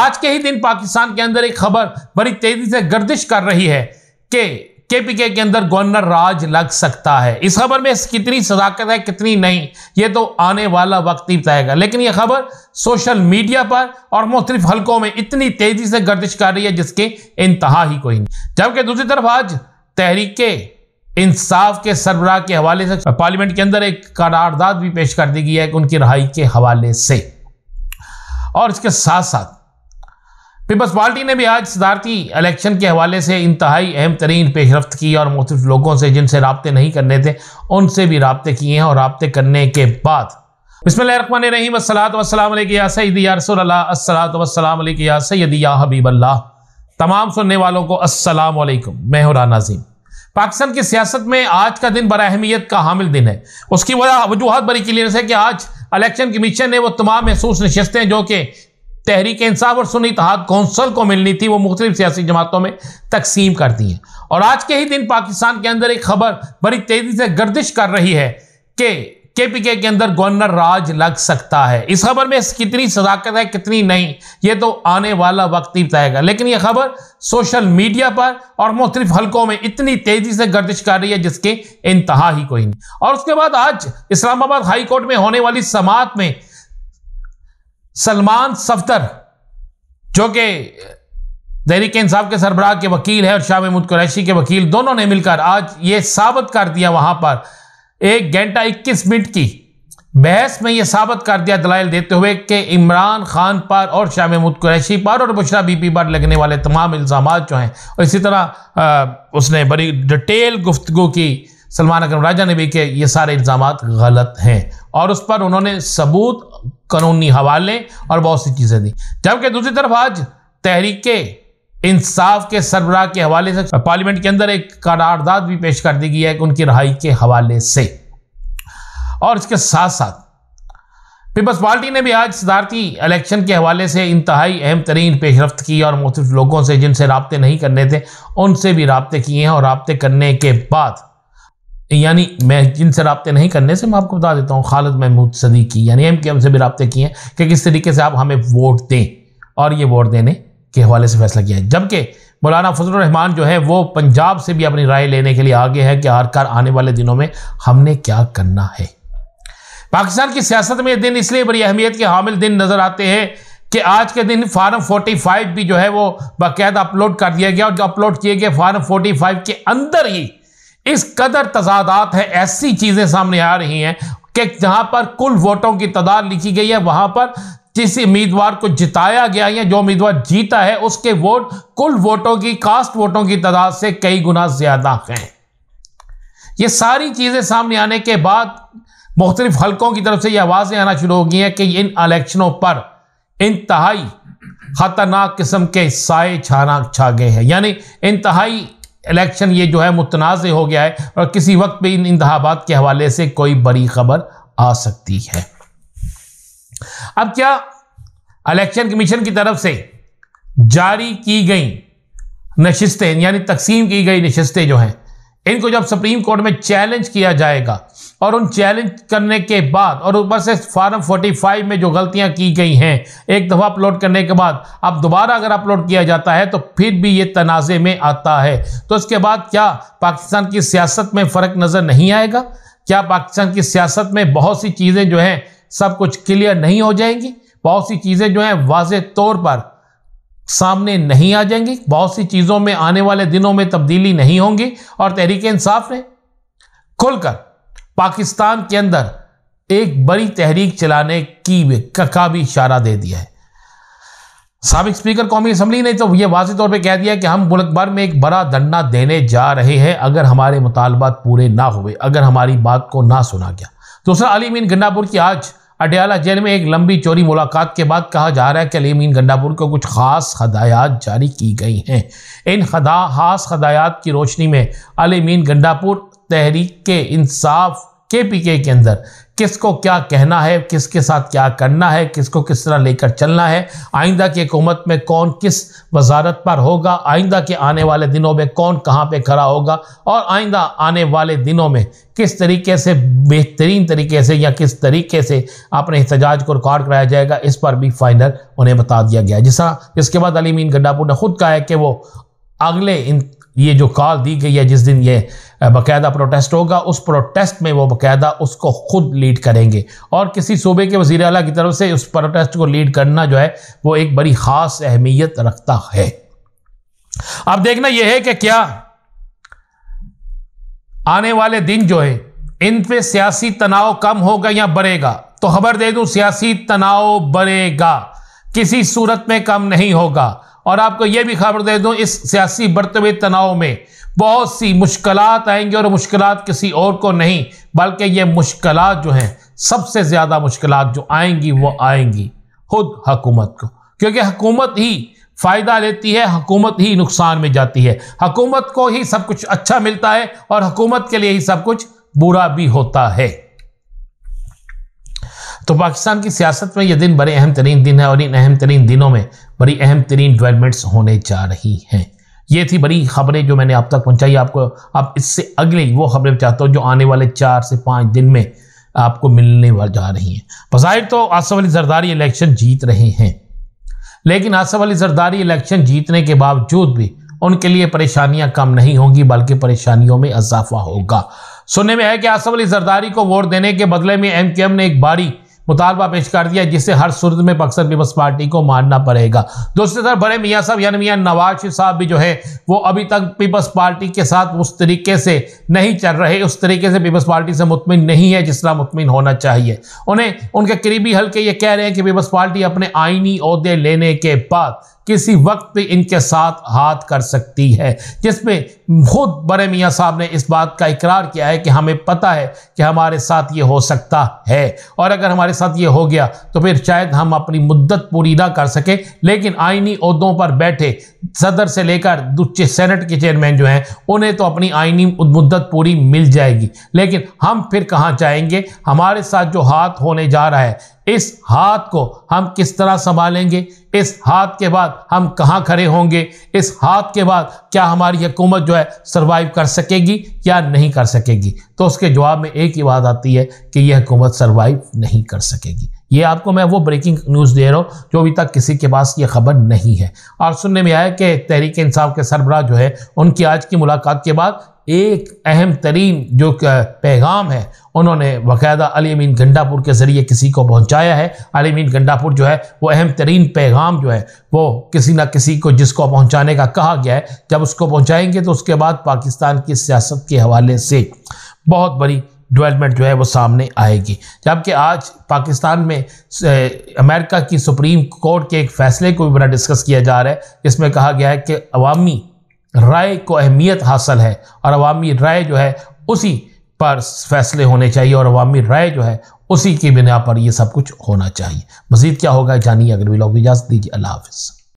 आज के ही दिन पाकिस्तान के अंदर एक खबर बड़ी तेजी से गर्दिश कर रही है कि केपीके के अंदर गवर्नर राज लग सकता है इस खबर में कितनी सदाकत है कितनी नहीं ये तो आने वाला वक्त ही बताएगा लेकिन ये खबर सोशल मीडिया पर और मुख्तलिफ हलकों में इतनी तेजी से गर्दिश कर रही है जिसके इंतहा ही कोई नहीं जबकि दूसरी तरफ आज तहरीक इंसाफ के सरबराह के हवाले से पार्लियामेंट के अंदर एक करारदाद भी पेश कर दी गई है उनकी रहाई के हवाले से और इसके साथ साथ पीपल्स पार्टी ने भी आज सदारती इलेक्शन के हवाले से इंतहाई अहम तरीन पेशरफ की और मुख्त लोगों से जिनसे रबते नहीं करने थे उनसे भी रबते किए हैं और रबते करने के बाद बसमान रही वसलात या या या या तमाम सुनने वालों को अस्सलाम वालेकुम मैं हूँ राना पाकिस्तान की सियासत में आज का दिन बड़ा अहमियत का हामिल दिन है उसकी वजह वजूहत बड़ी क्लियर है कि आज इलेक्शन कमीशन ने वो तमाम महसूस नशस्तें जो कि तहरीक इंसाफ और सुनी तहद कौंसल को मिलनी थी वो मुख्तलिफ सियासी जमातों में तकसीम कर दी हैं और आज के ही दिन पाकिस्तान के अंदर एक खबर बड़ी तेज़ी से गर्दिश कर रही है कि के पी के अंदर गवर्नर राज लग सकता है इस खबर में कितनी सदाकत है कितनी नहीं ये तो आने वाला वक्त ही बताएगा लेकिन यह खबर सोशल मीडिया पर और मुख्तलिफ हलकों में इतनी तेज़ी से गर्दिश कर रही है जिसके इंतहा ही कोई नहीं और उसके बाद आज इस्लामाबाद हाई कोर्ट में होने वाली समात में सलमान सफ्तर जो कि तहरीक इंसाफ के सरबराह के वकील है और शाह महमूद कुरैशी के वकील दोनों ने मिलकर आज ये साबित कर दिया वहां पर एक घंटा इक्कीस मिनट की बहस में यह साबित कर दिया दलाइल देते हुए कि इमरान खान पर और शाह महमूद कुरैशी पर और बुशरा बीपी पर लगने वाले तमाम इल्ज़ाम जो हैं और इसी तरह आ, उसने बड़ी डिटेल गुफ्तु की सलमान अकरम राजा ने भी कि ये सारे इल्ज़ाम गलत हैं और उस पर उन्होंने सबूत कानूनी हवाले और बहुत सी चीज़ें दी जबकि दूसरी तरफ आज तहरीक इंसाफ के सरबराह के हवाले से पार्लियामेंट के अंदर एक करारदाद भी पेश कर दी गई है उनकी रहाई के हवाले से और इसके साथ साथ पीपल्स पार्टी ने भी आज सदारती इलेक्शन के हवाले से इंतहाई अहम तरीन पेशरफ की और मुख्तु लोगों से जिनसे रबते नहीं करने थे उनसे भी रबते किए हैं और रबते करने के बाद यानी मैं जिनसे रबते नहीं करने से मैं आपको बता देता हूँ खालिद महमूद सदीकी यानी एम के एम से भी रबते किए हैं कि किस तरीके से आप हमें वोट दें और ये वोट देने के हवाले से फैसला किया है जबकि मौलाना फजल रहमान जो है वो पंजाब से भी अपनी राय लेने के लिए आगे है कि आरकार आने वाले दिनों में हमने क्या करना है पाकिस्तान की सियासत में दिन इसलिए बड़ी अहमियत के हामिल दिन नज़र आते हैं कि आज के दिन फार्म 45 भी जो है वो बाकायदा अपलोड कर दिया गया और जो अपलोड किए गए फार्म 45 के अंदर ही इस कदर तजादात हैं ऐसी चीज़ें सामने आ रही हैं कि जहां पर कुल वोटों की तादाद लिखी गई है वहां पर जिस उम्मीदवार को जिताया गया या जो उम्मीदवार जीता है उसके वोट कुल वोटों की कास्ट वोटों की तादाद से कई गुना ज़्यादा हैं ये सारी चीज़ें सामने आने के बाद मुख्तलिफ हलकों की तरफ से ये आवाज़ें आना शुरू हो गई हैं कि इन अलेक्शनों पर इंतहाई ख़तरनाक किस्म के साय छाना छा गए हैं यानी इंतहाई इलेक्शन ये जो है मुतनाज़ हो गया है और किसी वक्त भी इन इंतबात के हवाले से कोई बड़ी खबर आ सकती है अब क्या इलेक्शन कमीशन की तरफ से जारी की गई नशस्तें यानी तकसीम की गई नशस्तें जो हैं इनको जब सुप्रीम कोर्ट में चैलेंज किया जाएगा और उन चैलेंज करने के बाद और ऊपर से फार्म 45 में जो गलतियां की गई हैं एक दफ़ा अपलोड करने के बाद अब दोबारा अगर अपलोड किया जाता है तो फिर भी ये तनाज़े में आता है तो उसके बाद क्या पाकिस्तान की सियासत में फ़र्क नज़र नहीं आएगा क्या पाकिस्तान की सियासत में बहुत सी चीज़ें जो हैं सब कुछ क्लियर नहीं हो जाएंगी बहुत सी चीज़ें जो हैं वाज तौर पर सामने नहीं आ जाएंगी बहुत सी चीज़ों में आने वाले दिनों में तब्दीली नहीं होंगी और तहरीक इंसाफ ने खुलकर पाकिस्तान के अंदर एक बड़ी तहरीक चलाने की का भी इशारा दे दिया है सबक स्पीकर कौमी असम्बली ने तो यह वाजी तौर पर कह दिया कि हम मुल्क भर में एक बड़ा धरना देने जा रहे हैं अगर हमारे मुतालबात पूरे ना हुए अगर हमारी बात को ना सुना गया दूसरा अलीमीन गंडापुर की आज अडयाला जेल में एक लंबी चोरी मुलाकात के बाद कहा जा रहा है कि अलीमीन गंडापुर को कुछ खास हदायत जारी की गई हैं इन खदा खास हदायत की रोशनी में अलीमीन गंडापुर तहरीक के इंसाफ के पी के अंदर किसको क्या कहना है किसके साथ क्या करना है किसको किस तरह लेकर चलना है आइंदा की हुकूमत में कौन किस वजारत पर होगा आइंदा के आने वाले दिनों में कौन कहाँ पे खड़ा होगा और आइंदा आने वाले दिनों में किस तरीके से बेहतरीन तरीके से या किस तरीके से अपने एहतजाज को रिकॉर्ड कराया जाएगा इस पर भी फाइनल उन्हें बता दिया गया जिस जिसके बाद अलीमीन गड्डापुर ने खुद कहा है कि वो अगले ये जो कॉल दी गई है जिस दिन ये बाकायदा प्रोटेस्ट होगा उस प्रोटेस्ट में वो बाकायदा उसको ख़ुद लीड करेंगे और किसी सूबे के वज़ी अला की तरफ से उस प्रोटेस्ट को लीड करना जो है वो एक बड़ी ख़ास अहमियत रखता है अब देखना यह है कि क्या आने वाले दिन जो है इन पे सियासी तनाव कम होगा या बढ़ेगा तो खबर दे दूं सियासी तनाव बढ़ेगा किसी सूरत में कम नहीं होगा और आपको यह भी खबर दे दूं इस सियासी बढ़ते हुए तनाव में बहुत सी मुश्किल आएंगी और मुश्किल किसी और को नहीं बल्कि ये मुश्किल जो हैं सबसे ज़्यादा मुश्किल जो आएंगी वो आएंगी खुद हकूमत को क्योंकि हकूमत ही फ़ायदा लेती है हकूमत ही नुकसान में जाती है हकूमत को ही सब कुछ अच्छा मिलता है और हकूमत के लिए ही सब कुछ बुरा भी होता है तो पाकिस्तान की सियासत में ये दिन बड़े अहम तरीन दिन है और इन अहम तरीन दिनों में बड़ी अहम तरीन डेवलपमेंट्स होने जा रही हैं ये थी बड़ी खबरें जो मैंने आप तक पहुंचाई आपको अब इससे अगली वो खबरें चाहता हूँ जो आने वाले चार से पाँच दिन में आपको मिलने जा रही हैं बाहिर तो आसफ अली जरदारी इलेक्शन जीत रहे हैं लेकिन आसफ अली जरदारी इलेक्शन जीतने के बावजूद भी उनके लिए परेशानियां कम नहीं होंगी बल्कि परेशानियों में इजाफा होगा सुनने में है कि आसफ अली जरदारी को वोट देने के बदले में एम ने एक बारी मुतालबा पेश कर दिया जिसे हर सूरत में बक्सर पीपल्स पार्टी को मानना पड़ेगा दूसरी तरफ बड़े मियाँ साहब यानी मियाँ नवाज शरीफ साहब भी जो है वो अभी तक पीपल्स पार्टी के साथ उस तरीके से नहीं चल रहे उस तरीके से पीपल्स पार्टी से मुतमिन नहीं है जिस तरह मुतमिन होना चाहिए उन्हें उनके करीबी हल्के ये कह रहे हैं कि पीपल्स पार्टी अपने आइनी अहदे लेने के बाद किसी वक्त भी इनके साथ हाथ कर सकती है जिसमें खुद बड़े मियाँ साहब ने इस बात का इकरार किया है कि हमें पता है कि हमारे साथ ये हो सकता है और अगर हमारे साथ ये हो गया तो फिर शायद हम अपनी मुद्दत पूरी ना कर सकें लेकिन आइनी उहदों पर बैठे सदर से लेकर सेनेट के चेयरमैन जो हैं उन्हें तो अपनी आइनी मुद्दत पूरी मिल जाएगी लेकिन हम फिर कहाँ जाएंगे हमारे साथ जो हाथ होने जा रहा है इस हाथ को हम किस तरह संभालेंगे इस हाथ के बाद हम कहाँ खड़े होंगे इस हाथ के बाद क्या हमारी हुकूमत जो है सर्वाइव कर सकेगी या नहीं कर सकेगी तो उसके जवाब में एक ही बात आती है कि यह हुकूमत सर्वाइव नहीं कर सकेगी ये आपको मैं वो ब्रेकिंग न्यूज़ दे रहा हूँ जो अभी तक किसी के पास ये खबर नहीं है और सुनने में आया कि तहरीक इंसाफ के सरबराह जो है उनकी आज की मुलाकात के बाद एक अहम तरीन जो पैगाम है उन्होंने बाकायदा अलीमीन गंडापुर के ज़रिए किसी को पहुंचाया है अलीमीन गंडापुर जो है वो अहम तरीन पैगाम जो है वो किसी ना किसी को जिसको पहुंचाने का कहा गया है जब उसको पहुंचाएंगे तो उसके बाद पाकिस्तान की सियासत के हवाले से बहुत बड़ी डेवलपमेंट जो है वो सामने आएगी जबकि आज पाकिस्तान में अमेरिका की सुप्रीम कोर्ट के एक फैसले को भी बड़ा डिस्कस किया जा रहा है जिसमें कहा गया है कि अवामी राय को अहमियत हासिल है और अवामी राय जो है उसी पर फैसले होने चाहिए और अवामी राय जो है उसी की बिना पर यह सब कुछ होना चाहिए मज़ीद क्या होगा जानिए अगर भी लोग इजाज़त दीजिए अल्लाह हाफिज़